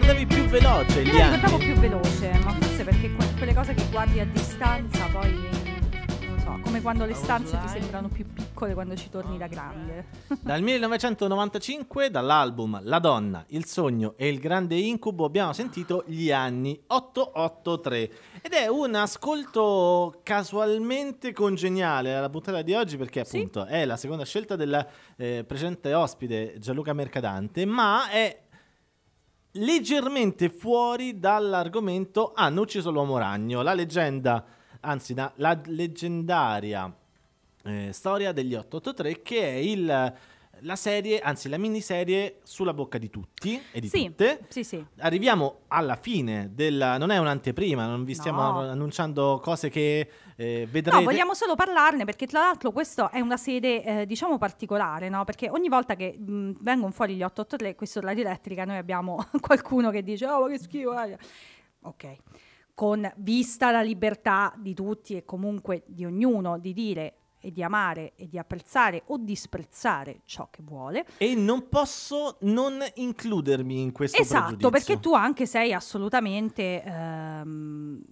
ricordavi più veloce. Io la ricordavo più veloce, ma forse perché que- quelle cose che guardi a distanza poi come quando le stanze ti sembrano più piccole quando ci torni da grande. Dal 1995, dall'album La donna, il sogno e il grande incubo abbiamo sentito gli anni 883 ed è un ascolto casualmente congeniale alla puntata di oggi perché appunto sì? è la seconda scelta del eh, precedente ospite Gianluca Mercadante, ma è leggermente fuori dall'argomento hanno ah, ucciso l'uomo ragno, la leggenda, anzi la leggendaria eh, storia degli 883 che è il la serie, anzi la miniserie sulla bocca di tutti e di sì, tutte. Sì, sì. Arriviamo alla fine della... non è un'anteprima, non vi stiamo no. annunciando cose che eh, vedrete. No, vogliamo solo parlarne perché tra l'altro questa è una sede eh, diciamo particolare, no? Perché ogni volta che mh, mm, vengono fuori gli 883, questo Radio Elettrica, noi abbiamo qualcuno che dice oh ma che schifo, eh. ok. Con vista la libertà di tutti e comunque di ognuno di dire e di amare e di apprezzare o disprezzare ciò che vuole. E non posso non includermi in questo esatto, Esatto, perché tu anche sei assolutamente... Ehm,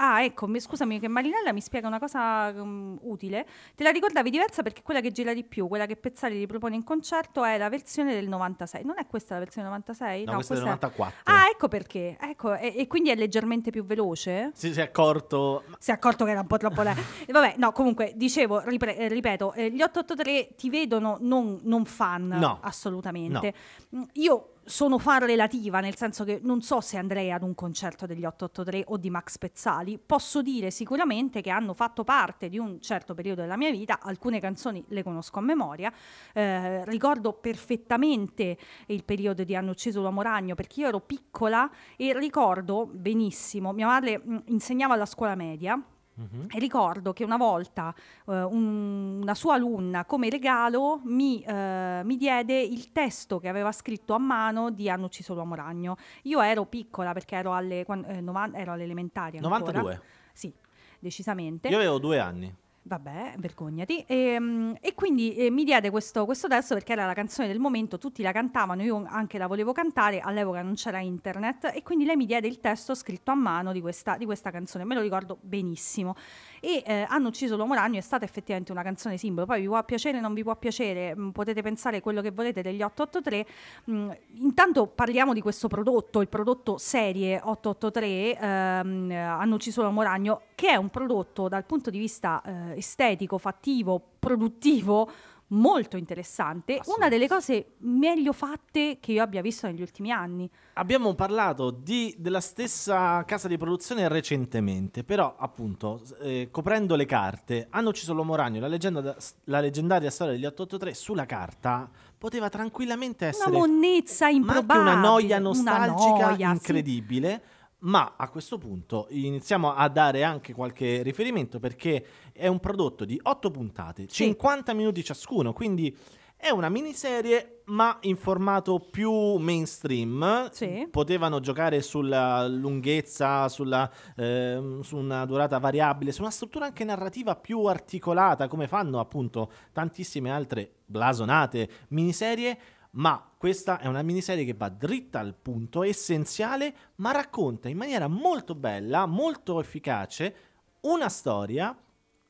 Ah, ecco, mi, scusami che Marinella mi spiega una cosa um, utile. Te la ricordavi diversa perché quella che gira di più, quella che Pezzali ripropone in concerto, è la versione del 96. Non è questa la versione 96? No, no questa, questa è del 94. Ah, ecco perché. Ecco, e, e, quindi è leggermente più veloce? Si, si è accorto... Si è accorto che era un po' troppo lei. Vabbè, no, comunque, dicevo, ripre- eh, ripeto, eh, gli 883 ti vedono non, non fan, no. assolutamente. No. Mm, io sono fan relativa, nel senso che non so se andrei ad un concerto degli 883 o di Max Pezzali, posso dire sicuramente che hanno fatto parte di un certo periodo della mia vita, alcune canzoni le conosco a memoria, eh, ricordo perfettamente il periodo di Hanno ucciso l'uomo ragno perché io ero piccola e ricordo benissimo, mia madre mh, mm, insegnava alla scuola media, Mm-hmm. E ricordo che una volta uh, un, una sua alunna come regalo mi, uh, mi, diede il testo che aveva scritto a mano di Hanno ucciso l'uomo ragno. Io ero piccola perché ero alle, quando, eh, novan- ero alle elementari. Ancora. 92? Sì, decisamente. Io avevo due anni. Vabbè, vergognati. E, ehm, e quindi eh, mi diede questo, questo, testo perché era la canzone del momento, tutti la cantavano, io anche la volevo cantare, all'epoca non c'era internet e quindi lei mi diede il testo scritto a mano di questa, di questa canzone, me lo ricordo benissimo. E eh, Hanno ucciso l'uomo ragno è stata effettivamente una canzone simbolo, poi vi può piacere o non vi può piacere, mh, mm, potete pensare quello che volete degli 883. Mh, mm, intanto parliamo di questo prodotto, il prodotto serie 883, ehm, eh, Hanno ucciso l'uomo ragno, che è un prodotto dal punto di vista... Eh, estetico, fattivo, produttivo molto interessante, una delle cose meglio fatte che io abbia visto negli ultimi anni. Abbiamo parlato di, della stessa casa di produzione recentemente, però appunto eh, coprendo le carte, hanno ucciso l'uomo ragno, la, leggenda, la leggendaria storia degli 883 sulla carta poteva tranquillamente essere una monnezza improbabile, ma anche una noia nostalgica una noia, incredibile. Sì ma a questo punto iniziamo a dare anche qualche riferimento perché è un prodotto di 8 puntate, sì. 50 minuti ciascuno, quindi è una miniserie ma in formato più mainstream. Sì. Potevano giocare sulla lunghezza, sulla, eh, su una durata variabile, su una struttura anche narrativa più articolata come fanno appunto tantissime altre blasonate miniserie ma questa è una miniserie che va dritta al punto, essenziale, ma racconta in maniera molto bella, molto efficace, una storia,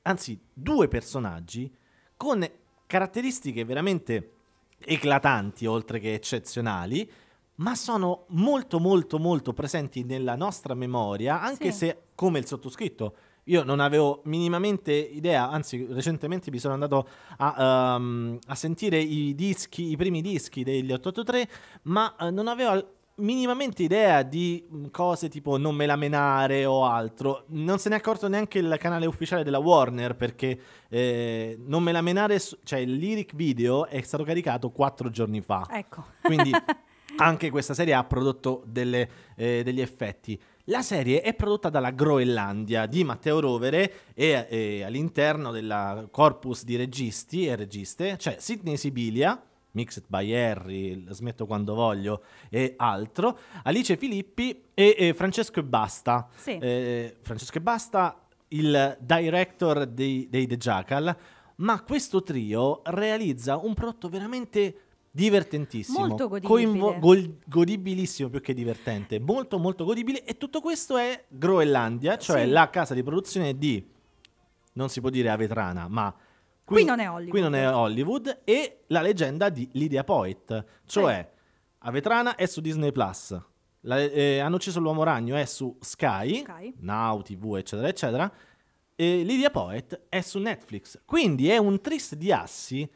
anzi due personaggi, con caratteristiche veramente eclatanti oltre che eccezionali, ma sono molto molto molto presenti nella nostra memoria, anche sì. se come il sottoscritto io non avevo minimamente idea, anzi recentemente mi sono andato a, um, a sentire i dischi, i primi dischi degli 883, ma uh, non avevo minimamente idea di mm, cose tipo non me la menare o altro. Non se ne è accorto neanche il canale ufficiale della Warner perché eh, non me la menare, cioè il lyric video è stato caricato quattro giorni fa. Ecco. Quindi anche questa serie ha prodotto delle, eh, degli effetti. La serie è prodotta dalla Groenlandia di Matteo Rovere e, e all'interno del corpus di registi e registe c'è Sidney Sibilia, Mixed by Harry, Smetto quando voglio e altro, Alice Filippi e, e Francesco e Basta. Sì. Eh, Francesco e Basta, il director dei, dei The Jackal, ma questo trio realizza un prodotto veramente divertentissimo, molto godibile. Coinvo- godibilissimo più che divertente, molto molto godibile e tutto questo è Groenlandia, cioè sì. la casa di produzione di, non si può dire Avetrana, ma qui, qui, non, è Hollywood. qui non è Hollywood e la leggenda di Lydia Poet, cioè sì. Avetrana è su Disney Plus, la, eh, hanno ucciso l'uomo ragno è su Sky, Sky. Now TV eccetera eccetera, e Lydia Poet è su Netflix, quindi è un tris di assi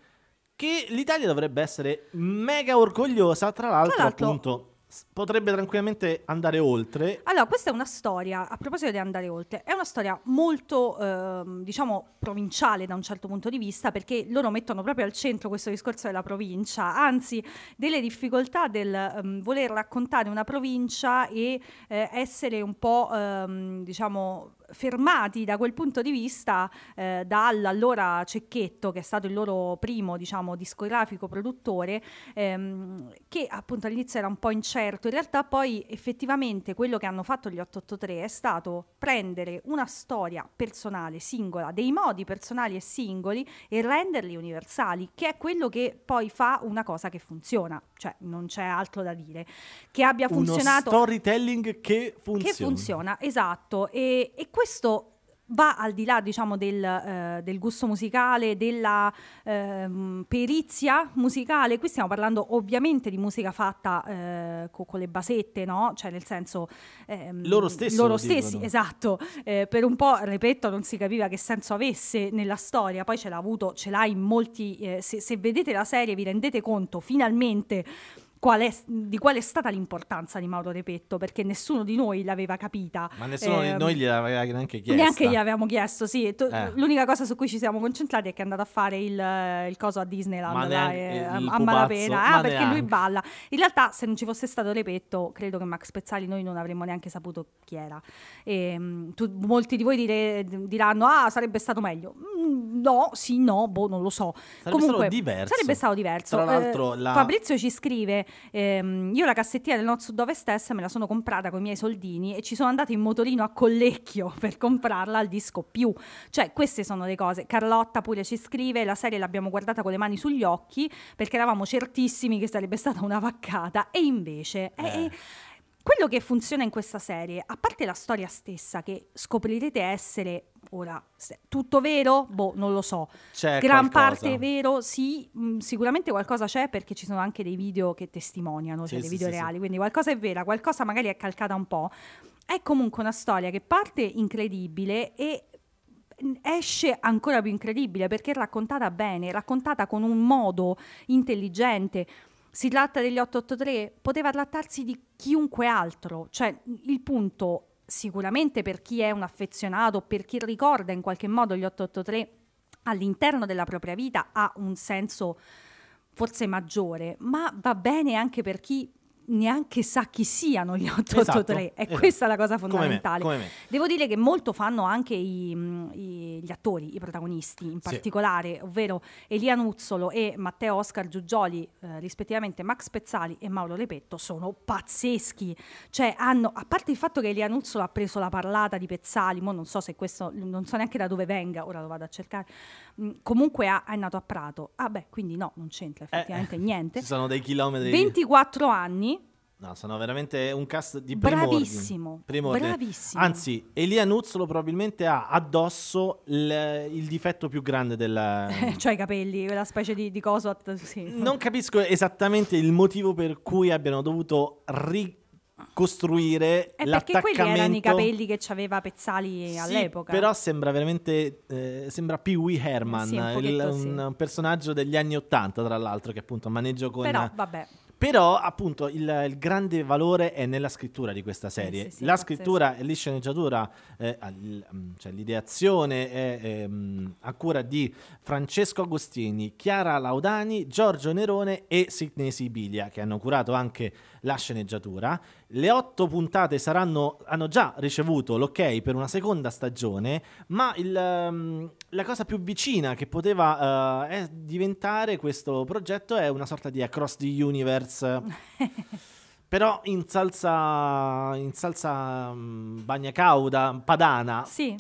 che l'Italia dovrebbe essere mega orgogliosa, tra l'altro, tra l'altro appunto potrebbe tranquillamente andare oltre. Allora, questa è una storia, a proposito di andare oltre, è una storia molto, ehm, diciamo, provinciale da un certo punto di vista, perché loro mettono proprio al centro questo discorso della provincia, anzi delle difficoltà del ehm, voler raccontare una provincia e eh, essere un po', ehm, diciamo, fermati da quel punto di vista eh, dall'allora Cecchetto, che è stato il loro primo diciamo, discografico produttore, ehm, che appunto all'inizio era un po' incerto. In realtà poi effettivamente quello che hanno fatto gli 883 è stato prendere una storia personale, singola, dei modi personali e singoli e renderli universali, che è quello che poi fa una cosa che funziona, cioè non c'è altro da dire, che abbia funzionato... Uno storytelling che funziona. Che funziona, esatto. E, e questo questo va al di là diciamo, del, eh, del, gusto musicale, della eh, perizia musicale, qui stiamo parlando ovviamente di musica fatta eh, co- con le basette, no? cioè nel senso... Ehm, loro stessi. Loro stessi, esatto. Eh, per un po', ripeto, non si capiva che senso avesse nella storia, poi ce l'ha avuto, ce l'ha in molti... Eh, se, se vedete la serie vi rendete conto finalmente qual è, di qual è stata l'importanza di Mauro De Petto, perché nessuno di noi l'aveva capita. Ma nessuno eh, di noi ehm, gliel'aveva neanche chiesto. Neanche gli avevamo chiesto, sì. To- eh. L'unica cosa su cui ci siamo concentrati è che è andato a fare il, il coso a Disneyland, Ma là, eh, a pupazzo. malapena, ah, Ma ah, perché lui balla. In realtà, se non ci fosse stato De Petto, credo che Max Pezzali noi non avremmo neanche saputo chi era. E, ehm, tu, molti di voi dire, diranno, ah, sarebbe stato meglio. Mm, no, sì, no, boh, non lo so. Sarebbe Comunque, stato diverso. Sarebbe stato diverso. Tra l'altro, eh, la... Fabrizio ci scrive Ehm, io la cassettina del Nord Sud-Ovest S me la sono comprata con i miei soldini e ci sono andato in motorino a Collecchio per comprarla al disco più. Cioè, queste sono le cose. Carlotta pure ci scrive, la serie l'abbiamo guardata con le mani sugli occhi perché eravamo certissimi che sarebbe stata una vaccata e invece... Eh. È, eh. è, eh, quello che funziona in questa serie, a parte la storia stessa, che scoprirete essere ora tutto vero, boh, non lo so. C'è Gran qualcosa. parte vero, sì, mh, mm, sicuramente qualcosa c'è perché ci sono anche dei video che testimoniano, cioè sì, dei video sì, reali, sì. quindi qualcosa è vera, qualcosa magari è calcata un po'. È comunque una storia che parte incredibile e mm, esce ancora più incredibile perché è raccontata bene, raccontata con un modo intelligente si tratta degli 883, poteva trattarsi di chiunque altro, cioè il punto sicuramente per chi è un affezionato, per chi ricorda in qualche modo gli 883 all'interno della propria vita ha un senso forse maggiore, ma va bene anche per chi neanche sa chi siano gli 883. Esatto, è esatto. questa la cosa fondamentale. Come me, come me. Devo dire che molto fanno anche i, i, gli attori, i protagonisti in particolare, sì. ovvero Elia Nuzzolo e Matteo Oscar Giugioli eh, rispettivamente Max Pezzali e Mauro Repetto, sono pazzeschi. Cioè hanno, a parte il fatto che Elia Nuzzolo ha preso la parlata di Pezzali, mo non so se questo, non so neanche da dove venga, ora lo vado a cercare, Mm, comunque ha, è nato a Prato. Ah beh, quindi no, non c'entra eh, effettivamente eh, niente. Ci sono dei chilometri. 24 anni. No, sono veramente un cast di primo Bravissimo, primordi. bravissimo. Anzi, Elia Nuzzolo probabilmente ha addosso il, il difetto più grande del... cioè i capelli, quella specie di, di coso... Sì. Non capisco esattamente il motivo per cui abbiano dovuto ri- costruire eh, l'attaccamento. Perché quelli erano i capelli che aveva Pezzali sì, all'epoca. Però sembra veramente, eh, sembra Pee Wee Herman, sì, un, il, un, un, personaggio degli anni Ottanta tra l'altro che appunto maneggio con... Però vabbè. Però, appunto, il, il, grande valore è nella scrittura di questa eh serie. Eh sì, sì, la scrittura pazzesco. e l'isceneggiatura, eh, mm, cioè l'ideazione è eh, a cura di Francesco Agostini, Chiara Laudani, Giorgio Nerone e Sidney Sibilia, che hanno curato anche la sceneggiatura. Le otto puntate saranno, hanno già ricevuto l'ok per una seconda stagione, ma il, mm, la cosa più vicina che poteva uh, diventare questo progetto è una sorta di Across the Universe. però in salsa, in salsa mm, bagna cauda, padana. Sì.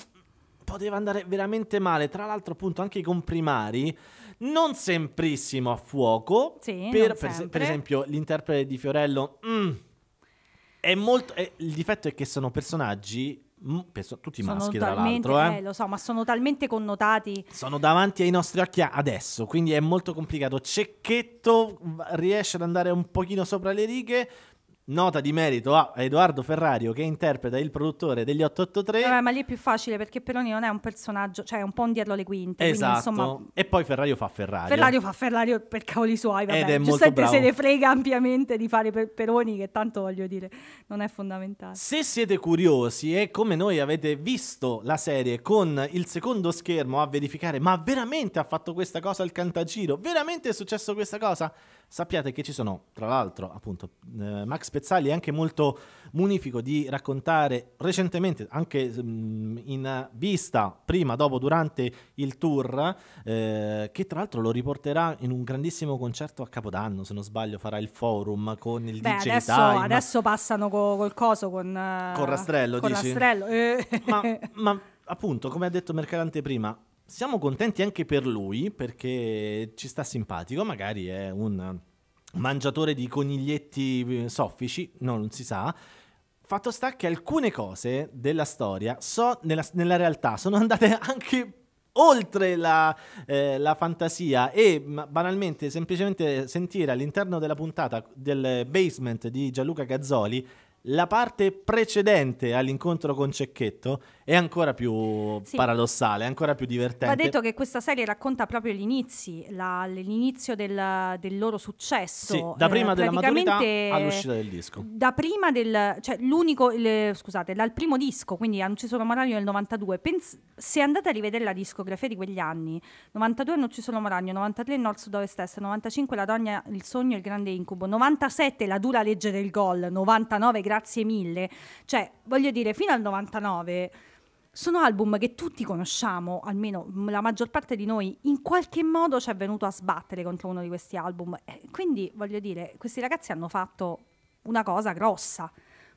Poteva andare veramente male. Tra l'altro, appunto, anche i comprimari non semplissimo a fuoco. Sì, per, per, per, esempio, l'interprete di Fiorello. Mm, è molto, è, il difetto è che sono personaggi Mm, penso tutti i maschi tra l'altro eh. eh. lo so ma sono talmente connotati sono davanti ai nostri occhi adesso quindi è molto complicato Cecchetto mm, riesce ad andare un pochino sopra le righe Nota di merito a Edoardo Ferrario che interpreta il produttore degli 883. Vabbè, ma lì è più facile perché Peroni non è un personaggio, cioè è un po' un indietro le quinte. Esatto. insomma... E poi Ferrario fa Ferrario. Ferrario fa Ferrario per cavoli suoi. Vabbè. Ed è molto bravo. se ne frega ampiamente di fare per Peroni, che tanto voglio dire non è fondamentale. Se siete curiosi e come noi avete visto la serie con il secondo schermo a verificare, ma veramente ha fatto questa cosa il Cantagiro? Veramente è successo questa cosa? sappiate che ci sono, tra l'altro, appunto, eh, Max Pezzali è anche molto munifico di raccontare recentemente, anche mh, mm, in vista, prima, dopo, durante il tour, eh, che tra l'altro lo riporterà in un grandissimo concerto a Capodanno, se non sbaglio farà il forum con il Beh, DJ adesso, Time. adesso passano co- col coso, con... Uh, con Rastrello, con dici? Rastrello. Eh. Ma, ma appunto, come ha detto Mercadante prima, siamo contenti anche per lui perché ci sta simpatico, magari è un mangiatore di coniglietti eh, soffici, no, non si sa. Fatto sta che alcune cose della storia, so, nella, nella realtà, sono andate anche oltre la, eh, la, fantasia e mm, banalmente semplicemente sentire all'interno della puntata del basement di Gianluca Gazzoli la parte precedente all'incontro con Cecchetto è ancora più sì. paradossale, ancora più divertente. Va detto che questa serie racconta proprio gli inizi, la, l'inizio del, del, loro successo. Sì, da prima eh, della maturità all'uscita del disco. Da prima del, cioè l'unico, il, scusate, dal primo disco, quindi hanno ucciso Moragno nel 92. Pens- se andate a rivedere la discografia di quegli anni, 92 hanno ucciso Moragno, 93 Nord Sud Ovest Est, 95 La donna, Il Sogno, Il Grande Incubo, 97 La Dura Legge del Gol, 99 Grande grazie mille. Cioè, voglio dire, fino al 99 sono album che tutti conosciamo, almeno la maggior parte di noi, in qualche modo ci è venuto a sbattere contro uno di questi album. Eh, quindi, voglio dire, questi ragazzi hanno fatto una cosa grossa.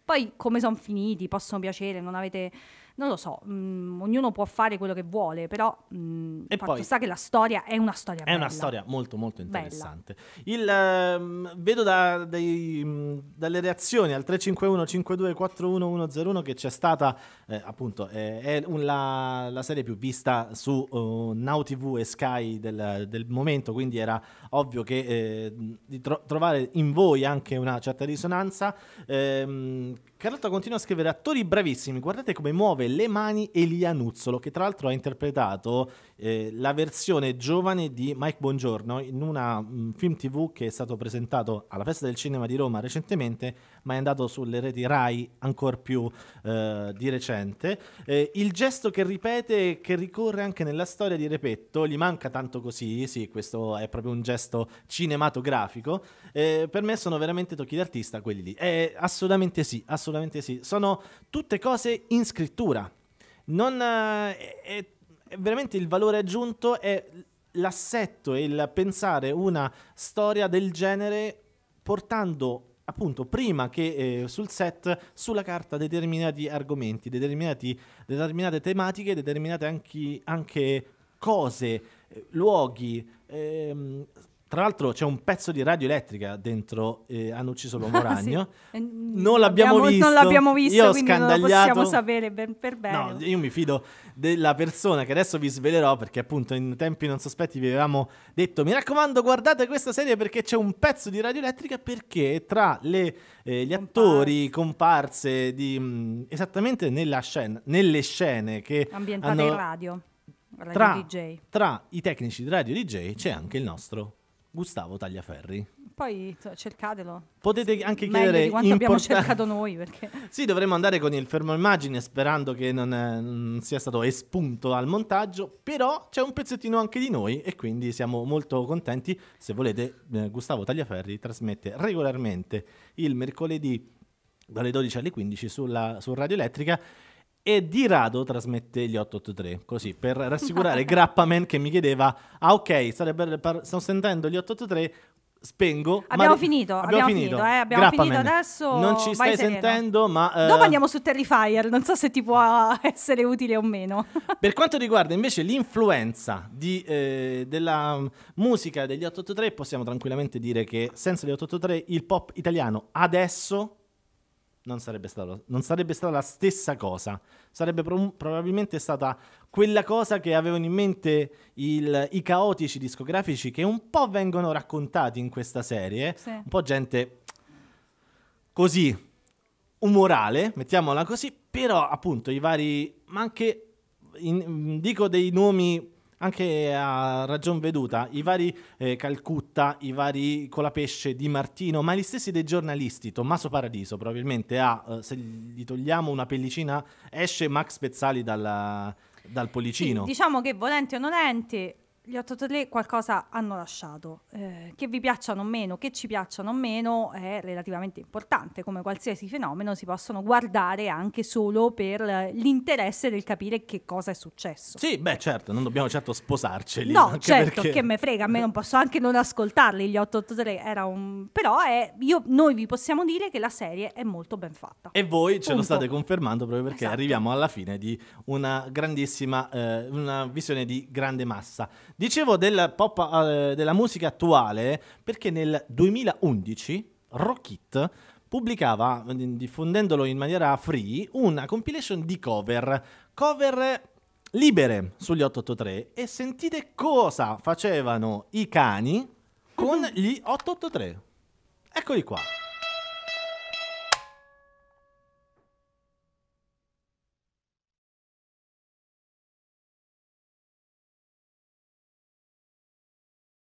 Poi come sono finiti, possono piacere, non avete non lo so, mh, mm, ognuno può fare quello che vuole, però mh, mm, e fatto poi, sa che la storia è una storia È bella. una storia molto molto interessante. Il, ehm, vedo da, dei, mh, dalle reazioni al 351-5241-101 che c'è stata, eh, appunto, eh, è un, la, la, serie più vista su uh, Now TV e Sky del, del momento, quindi era ovvio che eh, di tro- trovare in voi anche una certa risonanza. Ehm, Carlotta continua a scrivere attori bravissimi, guardate come muove le mani Elia Nuzzolo, che tra l'altro ha interpretato eh, la versione giovane di Mike Bongiorno in un mm, film tv che è stato presentato alla Festa del Cinema di Roma recentemente, ma è andato sulle reti RAI ancora più eh, di recente. Eh, il gesto che ripete, e che ricorre anche nella storia di Repetto, gli manca tanto così, sì, questo è proprio un gesto cinematografico, eh, per me sono veramente tocchi d'artista quelli lì. Eh, assolutamente sì, assolutamente sì. Sono tutte cose in scrittura. Non, eh, veramente il valore aggiunto è l'assetto e il pensare una storia del genere portando appunto prima che eh, sul set sulla carta determinati argomenti, determinate tematiche, determinate anche, anche cose, eh, luoghi, ehm, tra l'altro c'è un pezzo di radio elettrica dentro eh, Hanno ucciso l'uomo ragno. sì. non, l'abbiamo Abbiamo, non l'abbiamo visto. Io ho scandagliato. lo possiamo sapere ben per bene. No, io mi fido della persona che adesso vi svelerò perché appunto in tempi non sospetti vi avevamo detto mi raccomando guardate questa serie perché c'è un pezzo di radio elettrica perché tra le, eh, gli comparse. attori comparse di, mh, mm, esattamente scena, nelle scene che... Ambientate hanno, in radio. radio tra, DJ. tra i tecnici di radio DJ c'è anche il nostro Gustavo Tagliaferri. Poi cercatelo. Potete anche Meglio chiedere... quanto importan- abbiamo cercato noi perché... sì, dovremmo andare con il fermo immagine sperando che non, è, eh, non sia stato espunto al montaggio, però c'è un pezzettino anche di noi e quindi siamo molto contenti. Se volete, eh, Gustavo Tagliaferri trasmette regolarmente il mercoledì dalle 12 alle 15 sulla, su Radio Elettrica e di rado trasmette gli 883, così per rassicurare Grappaman che mi chiedeva, ah ok, par- sto sentendo gli 883, spengo. Abbiamo ma... finito, abbiamo, finito, finito, eh, abbiamo Grappaman. finito adesso. Non ci stai sentendo, ma... Eh... Dopo andiamo su Terrifier, non so se ti può essere utile o meno. per quanto riguarda invece l'influenza di, eh, della musica degli 883, possiamo tranquillamente dire che senza gli 883 il pop italiano adesso non sarebbe, stato, non sarebbe stata la stessa cosa, sarebbe pro- probabilmente stata quella cosa che avevano in mente il, i caotici discografici che un po' vengono raccontati in questa serie, sì. un po' gente così umorale, mettiamola così, però appunto i vari, ma anche in, dico dei nomi anche a ragion veduta, i vari eh, Calcutta, i vari Colapesce di Martino, ma gli stessi dei giornalisti, Tommaso Paradiso probabilmente ha, eh, se gli togliamo una pellicina, esce Max Pezzali dalla, dal policino. Sì, diciamo che volenti o nolenti gli 883 qualcosa hanno lasciato, eh, che vi piacciono o meno, che ci piacciono o meno è relativamente importante, come qualsiasi fenomeno si possono guardare anche solo per l'interesse del capire che cosa è successo. Sì, beh certo, non dobbiamo certo sposarceli. No, certo, perché... che me frega, a me non posso anche non ascoltarli gli 883, era un... però è, io, noi vi possiamo dire che la serie è molto ben fatta. E voi Punto. ce lo state confermando proprio perché esatto. arriviamo alla fine di una grandissima, eh, una visione di grande massa Dicevo della, pop, uh, della musica attuale perché nel 2011 Rockit pubblicava, diffondendolo in maniera free, una compilation di cover, cover libere sugli 883 e sentite cosa facevano i cani con gli 883. Eccoli qua.